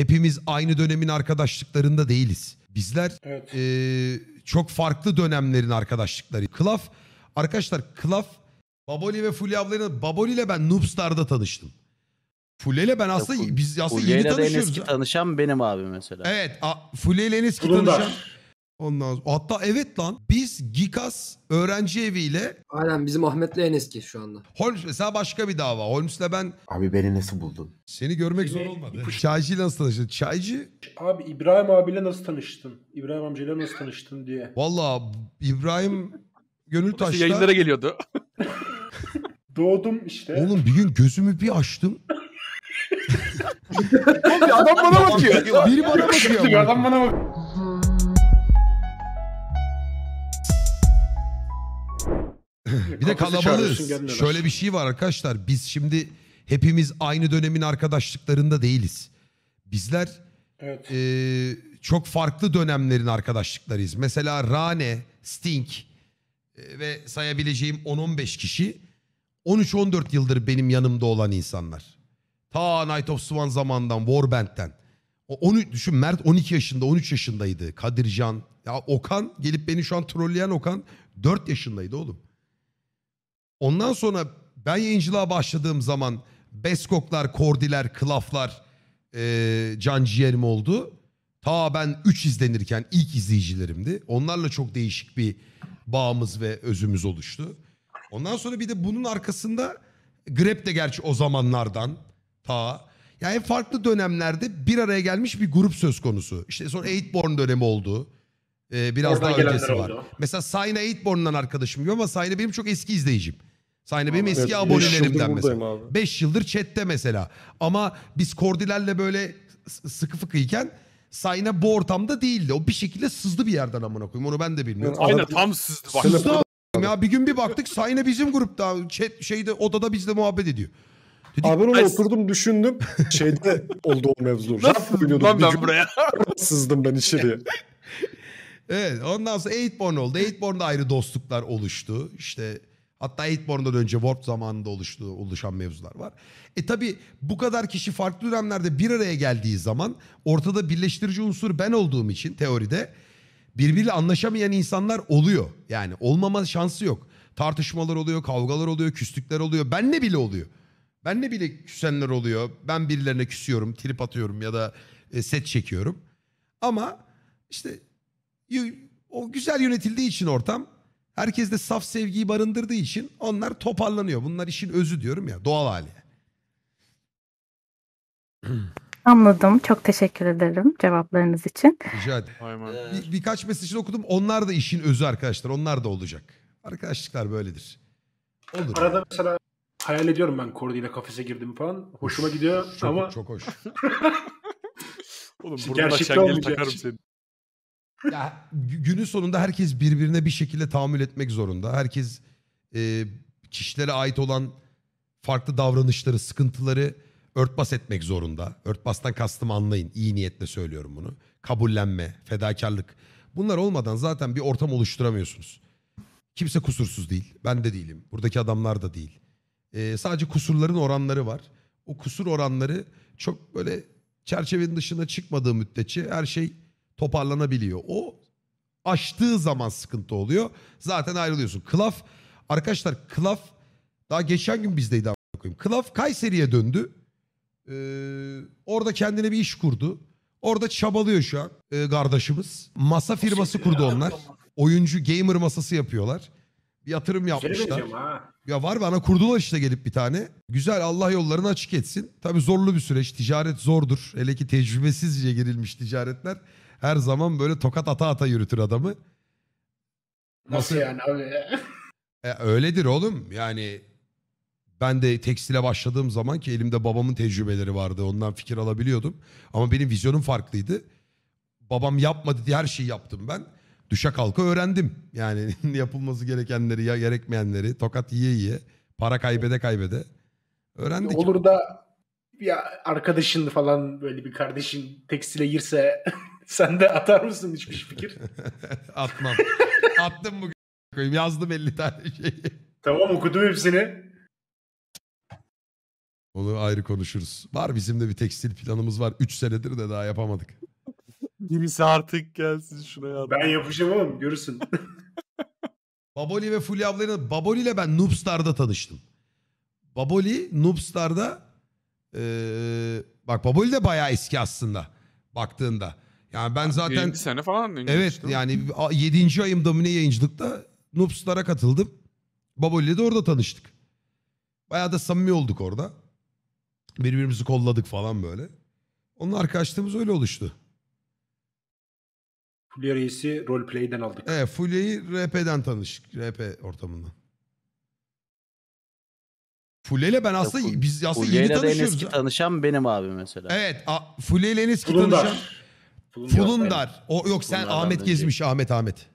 Hepimiz aynı dönemin arkadaşlıklarında değiliz. Bizler evet. e, çok farklı dönemlerin arkadaşlıkları. Klaf, arkadaşlar Klaf, Baboli ve Fulya ablayla, Baboli ile ben Noobstar'da tanıştım. Fulya ile ben aslında, biz aslında Fulya yeni tanışıyoruz. Fulya ile en eski tanışan benim abi mesela. Evet, a, Fulya ile en eski Bulundar. tanışan Ondan sonra, hatta evet lan biz Gikas öğrenci eviyle Aynen bizim Ahmet'le en eski şu anda. Holmes mesela başka bir dava. Holmes'le ben Abi beni nasıl buldun? seni görmek zor olmadı. Çaycı ile nasıl tanıştın? Çaycı Abi İbrahim abiyle nasıl tanıştın? İbrahim amcayla nasıl tanıştın diye. valla İbrahim Gönül Taş'ta. Yayınlara geliyordu. Doğdum işte. Oğlum bir gün gözümü bir açtım. Oğlum bir adam bana bakıyor. Biri bana bakıyor. Adam bana bak. bir de Kafası kalabalığız. Şöyle bir şey var arkadaşlar. Biz şimdi hepimiz aynı dönemin arkadaşlıklarında değiliz. Bizler Evet. e, çok farklı dönemlerin arkadaşlıklarıyız. Mesela Rane, Sting e, ve sayabileceğim 10-15 kişi 13-14 yıldır benim yanımda olan insanlar. Ta Night of Swan zamandan, Warband'den. O 13 düşün Mert 12 yaşında, 13 yaşındaydı. Kadircan, ya Okan gelip beni şu an trolleyen Okan 4 yaşındaydı oğlum. Ondan sonra ben yayıncılığa başladığım zaman Beskoklar, Kordiler, Klaflar ee, can ciğerim oldu. Ta ben 3 izlenirken ilk izleyicilerimdi. Onlarla çok değişik bir bağımız ve özümüz oluştu. Ondan sonra bir de bunun arkasında Grep de gerçi o zamanlardan ta yani farklı dönemlerde bir araya gelmiş bir grup söz konusu. İşte sonra Eightborn dönemi oldu. Ee, biraz Oradan daha öncesi var. Oldu. Mesela Sayna Eightborn'dan arkadaşım gibi ama Sayna benim çok eski izleyicim. Sayın benim eski evet, abonelerimden mesela. 5 yıldır chatte mesela. Ama biz Kordiler'le böyle sıkı fıkıyken Sayna bu ortamda değildi. O bir şekilde sızdı bir yerden amına koyayım. Onu ben de bilmiyorum. Yani Aynen tam sızdı. Bak. Sızdı ya bir gün bir baktık Sayna bizim grupta chat şeyde odada bizle muhabbet ediyor. Dedik, Abi onu oturdum düşündüm. Şeyde oldu o mevzu. Nasıl oynuyordum ben buraya? Sızdım ben içeriye. evet ondan sonra Eightborn oldu. Eightborn'da ayrı dostluklar oluştu. İşte Hatta Eightborn'dan önce Warp zamanında oluştu, oluşan mevzular var. E tabi bu kadar kişi farklı dönemlerde bir araya geldiği zaman ortada birleştirici unsur ben olduğum için teoride birbiriyle anlaşamayan insanlar oluyor. Yani olmama şansı yok. Tartışmalar oluyor, kavgalar oluyor, küslükler oluyor. Benle bile oluyor. Benle bile küsenler oluyor. Ben birilerine küsüyorum, trip atıyorum ya da e, set çekiyorum. Ama işte o güzel yönetildiği için ortam Herkes de saf sevgiyi barındırdığı için onlar toparlanıyor. Bunlar işin özü diyorum ya doğal hali. Anladım. Çok teşekkür ederim cevaplarınız için. Rica ederim. Bir, birkaç mesajını okudum. Onlar da işin özü arkadaşlar. Onlar da olacak. Arkadaşlıklar böyledir. Olur. Arada mesela hayal ediyorum ben Kordi'yle kafese girdim falan. Hoşuma gidiyor çok, ama... Çok hoş. Oğlum burada şengeli takarım seni. Ya günün sonunda herkes birbirine bir şekilde tahammül etmek zorunda. Herkes e, kişilere ait olan farklı davranışları, sıkıntıları örtbas etmek zorunda. Örtbastan kastım anlayın. İyi niyetle söylüyorum bunu. Kabullenme, fedakarlık. Bunlar olmadan zaten bir ortam oluşturamıyorsunuz. Kimse kusursuz değil. Ben de değilim. Buradaki adamlar da değil. E, sadece kusurların oranları var. O kusur oranları çok böyle çerçevenin dışına çıkmadığı müddetçe her şey toparlanabiliyor. O açtığı zaman sıkıntı oluyor. Zaten ayrılıyorsun. Klaf arkadaşlar Klaf daha geçen gün bizdeydi amına koyayım. Klaf Kayseri'ye döndü. Ee, orada kendine bir iş kurdu. Orada çabalıyor şu an e, kardeşimiz. Masa firması kurdu onlar. Oyuncu gamer masası yapıyorlar. Bir yatırım yapmışlar. Ya var bana kurdular işte gelip bir tane. Güzel Allah yollarını açık etsin. Tabii zorlu bir süreç. Ticaret zordur. Hele ki tecrübesizce girilmiş ticaretler her zaman böyle tokat ata ata yürütür adamı. Nasıl, yani abi? E, öyledir oğlum. Yani ben de tekstile başladığım zaman ki elimde babamın tecrübeleri vardı. Ondan fikir alabiliyordum. Ama benim vizyonum farklıydı. Babam yapmadı diye her şeyi yaptım ben. Düşe kalka öğrendim. Yani yapılması gerekenleri ya gerekmeyenleri tokat yiye yiye para kaybede kaybede öğrendik. Olur da ya arkadaşın falan böyle bir kardeşin tekstile girse Sen de atar mısın hiçbir fikir? Atmam. Attım bugün. Koyayım. Yazdım 50 tane şeyi. Tamam okudum hepsini. Onu ayrı konuşuruz. Var bizim de bir tekstil planımız var. 3 senedir de daha yapamadık. Birisi artık gelsin şuraya. Artık. Ben yapacağım oğlum görürsün. Baboli ve Fulya ablayla Baboli ile ben Noobstar'da tanıştım. Baboli Noobstar'da ee, bak Baboli de bayağı eski aslında baktığında. Yani ben zaten... 20 sene falan Evet işte, yani 7. ayımda mı ne yayıncılıkta Noobstar'a katıldım. Babo ile de orada tanıştık. Bayağı da samimi olduk orada. Birbirimizi kolladık falan böyle. Onun arkadaşlığımız öyle oluştu. Fulya Reis'i roleplay'den aldık. Evet Fulya'yı RP'den tanıştık. RP ortamından. Fuleyle ben aslında biz aslında Fulya yeni tanışıyoruz. en eski tanışan benim abi mesela. Evet Fuleyle ile en eski Bulundar. tanışan. Fulundar. Fulundar. O yok sen Fulundar'dan Ahmet önce. gezmiş Ahmet Ahmet.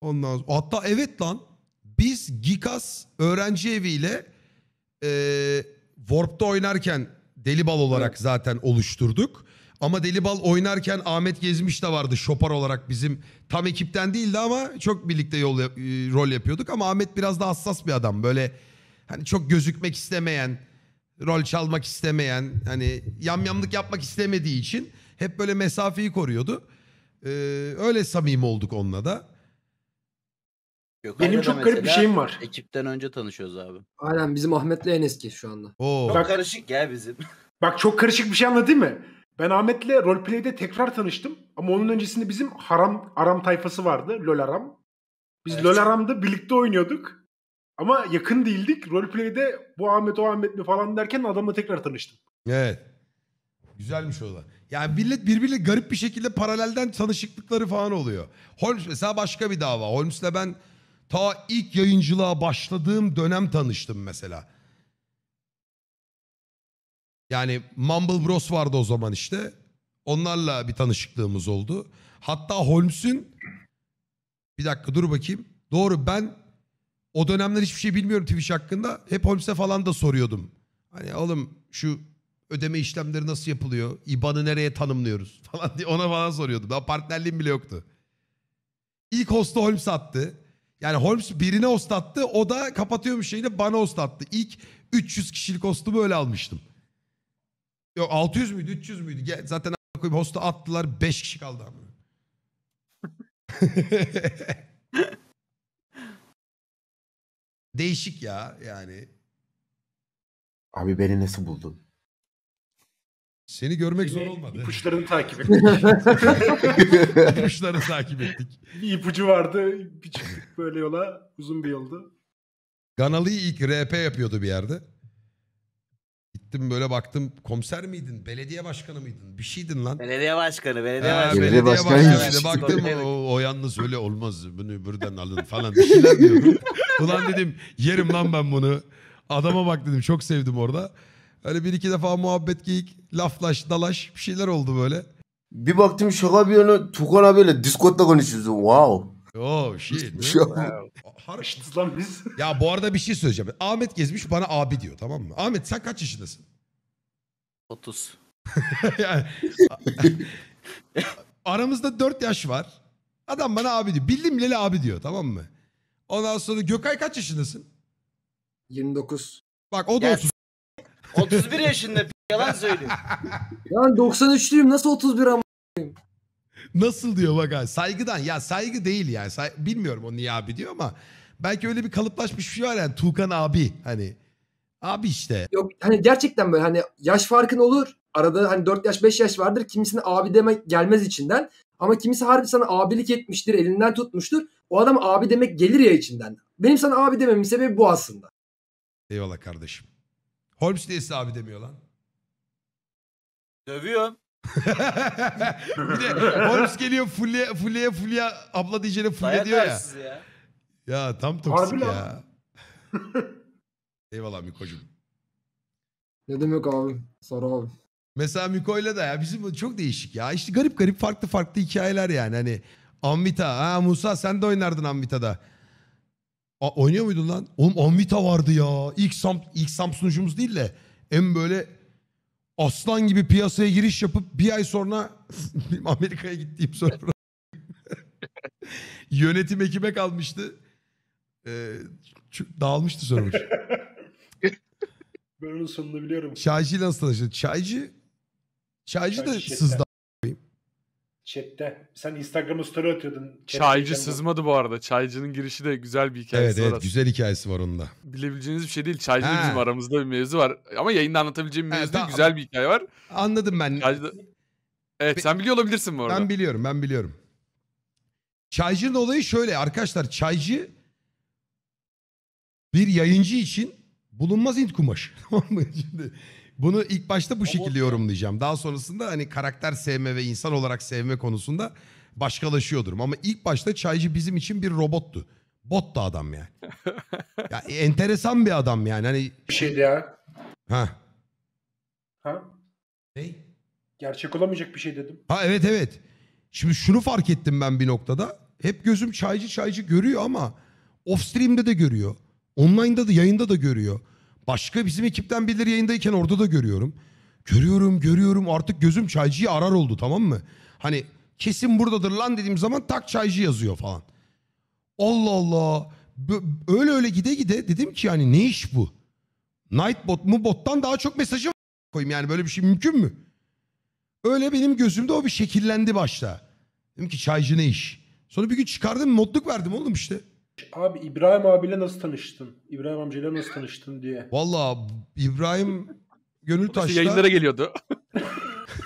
Ondan sonra, hatta evet lan biz Gikas öğrenci eviyle e, Warp'ta oynarken Deli Bal olarak evet. zaten oluşturduk. Ama Deli Bal oynarken Ahmet Gezmiş de vardı şopar olarak bizim. Tam ekipten değildi ama çok birlikte yol e, rol yapıyorduk. Ama Ahmet biraz daha hassas bir adam. Böyle hani çok gözükmek istemeyen rol çalmak istemeyen hani yamyamlık yapmak istemediği için hep böyle mesafeyi koruyordu. Ee, öyle samimi olduk onunla da. Gökhan'la Benim çok garip bir şeyim var. Ekipten önce tanışıyoruz abi. Aynen bizim Ahmet'le en eski şu anda. Oo. Çok Bak- karışık gel bizim. Bak çok karışık bir şey anlatayım mı? Ben Ahmet'le roleplay'de tekrar tanıştım. Ama onun öncesinde bizim haram aram tayfası vardı. Lol aram. Biz Evet. lol aramda birlikte oynuyorduk. Ama yakın değildik. Roleplay'de bu Ahmet o Ahmet mi falan derken adamla tekrar tanıştım. Evet. Güzelmiş o da. Yani millet birbiriyle garip bir şekilde paralelden tanışıklıkları falan oluyor. Holmes mesela başka bir dava. Holmes'le ben ta ilk yayıncılığa başladığım dönem tanıştım mesela. Yani Mumble Bros vardı o zaman işte. Onlarla bir tanışıklığımız oldu. Hatta Holmes'ün bir dakika dur bakayım. Doğru ben o dönemler hiçbir şey bilmiyorum Twitch hakkında. Hep Holmes'e falan da soruyordum. Hani oğlum şu ödeme işlemleri nasıl yapılıyor? IBAN'ı nereye tanımlıyoruz falan diye ona falan soruyordum. Daha partnerliğim bile yoktu. İlk hostu Holmes attı. Yani Holmes birine host attı. O da kapatıyorum şeyini bana host attı. İlk 300 kişilik hostu böyle almıştım. Yok 600 müydü 300 müydü? zaten koyayım hostu attılar 5 kişi kaldı abi. Değişik ya yani. Abi beni nasıl buldun? Seni görmek zor olmadı. İpuçlarını takip ettik. İpuçları takip ettik. Bir ipucu vardı. Bir çıktık böyle yola. Uzun bir yoldu. Ganalı ilk RP yapıyordu bir yerde. Gittim böyle baktım komiser miydin? Belediye başkanı mıydın? Bir şeydin lan. Belediye başkanı, belediye Ha, başkanı. belediye başkanı. İşte baktım o, o yalnız öyle olmaz. Bunu buradan alın falan bir şeyler diyorum. Ulan dedim yerim lan ben bunu. Adama bak dedim çok sevdim orada. Öyle bir iki defa muhabbet geyik, laflaş, dalaş bir şeyler oldu böyle. Bir baktım şaka bir yana Tukan abiyle Discord'da konuşuyoruz. Wow. Oh shit. Hiçbir şey yapmadım. lan biz. Ya bu arada bir şey söyleyeceğim. Ahmet gezmiş bana abi diyor tamam mı? Ahmet sen kaç yaşındasın? 30. yani, aramızda 4 yaş var. Adam bana abi diyor. Bildim bileli abi diyor tamam mı? Ondan sonra Gökay kaç yaşındasın? 29. Bak o da Ya- 30. 31 yaşında p- yalan söylüyor. Ben 93'lüyüm nasıl 31 ama? Nasıl diyor bak abi. Saygıdan. Ya saygı değil yani. Say Bilmiyorum o niye abi diyor ama belki öyle bir kalıplaşmış bir şey var yani. Tuğkan abi hani. Abi işte. Yok hani gerçekten böyle hani yaş farkın olur. Arada hani 4 yaş 5 yaş vardır. Kimisine abi demek gelmez içinden. Ama kimisi harbi sana abilik etmiştir, elinden tutmuştur. O adam abi demek gelir ya içinden. Benim sana abi dememin sebebi bu aslında. Eyvallah kardeşim. Holmes niye abi demiyor lan? Dövüyor. bir de Holmes geliyor fulya fulya fulya abla diyeceğine fulya Dayak diyor ya. ya. Ya tam toksik Harbi lan. ya. Eyvallah Miko'cum. Ne demek abi? sor abi. Mesela Miko'yla da ya bizim çok değişik ya. İşte garip garip farklı farklı hikayeler yani. Hani Amvita. Ha Musa sen de oynardın Amvita'da. A- oynuyor muydun lan? Oğlum Amvita vardı ya. İlk, Sam ilk Samsunucumuz değil de en böyle aslan gibi piyasaya giriş yapıp bir ay sonra Amerika'ya gittiğim sonra yönetim ekibe kalmıştı. Ee, dağılmıştı sonra. Böyle sonunu biliyorum. Çaycı ile nasıl tanıştın? Çaycı Çaycı da sızdı chatte. Sen Instagram'a story atıyordun. Çaycı sızmadı bu. arada. Çaycının girişi de güzel bir hikayesi evet, var. Evet güzel hikayesi var onda. Bilebileceğiniz bir şey değil. Çaycı ha. bizim aramızda bir mevzu var. Ama yayında anlatabileceğim bir mevzu değil. Güzel bir hikaye var. Anladım ben. Çaycı'da... Evet Be- sen biliyor olabilirsin bu arada. Ben biliyorum ben biliyorum. Çaycının olayı şöyle arkadaşlar. Çaycı bir yayıncı için bulunmaz int kumaşı. Bunu ilk başta bu şekilde yorumlayacağım. Daha sonrasında hani karakter sevme ve insan olarak sevme konusunda başkalaşıyor Ama ilk başta çaycı bizim için bir robottu. Bot da adam yani. ya, e, enteresan bir adam yani. Hani... Bir şeydi ya. Ha. Ha? Ne? Gerçek olamayacak bir şey dedim. Ha evet evet. Şimdi şunu fark ettim ben bir noktada. Hep gözüm çaycı çaycı görüyor ama off stream'de de görüyor. Online'da da yayında da görüyor. Başka bizim ekipten birileri yayındayken orada da görüyorum. Görüyorum görüyorum artık gözüm çaycıyı arar oldu tamam mı? Hani kesin buradadır lan dediğim zaman tak çaycı yazıyor falan. Allah Allah. Öyle öyle gide gide dedim ki yani ne iş bu? Nightbot mu bottan daha çok mesajı koyayım yani böyle bir şey mümkün mü? Öyle benim gözümde o bir şekillendi başta. Dedim ki çaycı ne iş? Sonra bir gün çıkardım modluk verdim oğlum işte. Abi İbrahim abiyle nasıl tanıştın? İbrahim amcayla nasıl tanıştın diye. Valla İbrahim Gönül Taş'ta... Yayınlara geliyordu.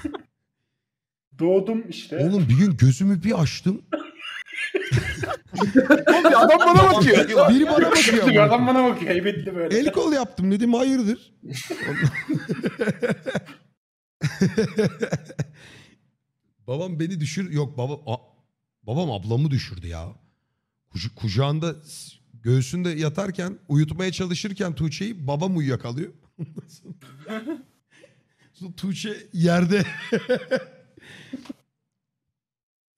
Doğdum işte. Oğlum bir gün gözümü bir açtım. Abi adam bana bakıyor. Biri bana bakıyor. adam bana bakıyor. Heybetli böyle. El kol yaptım dedim hayırdır. babam beni düşür. Yok baba a... babam ablamı düşürdü ya. Kuca- Kucağında göğsünde yatarken uyutmaya çalışırken Tuğçe'yi babam uyuyakalıyor. Ondan Tuğçe yerde.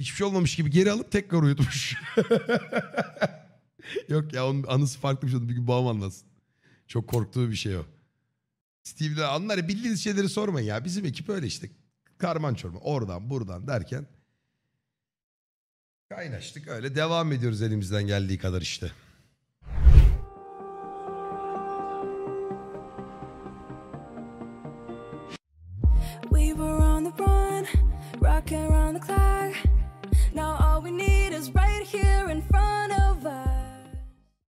Hiçbir şey olmamış gibi geri alıp tekrar uyutmuş. Yok ya onun anısı farklı bir şey. Bir gün babam anlasın. Çok korktuğu bir şey o. Steve'le anlar bildiğiniz şeyleri sormayın ya. Bizim ekip öyle işte. Karman çorba oradan buradan derken Kaynaştık öyle devam ediyoruz elimizden geldiği kadar işte.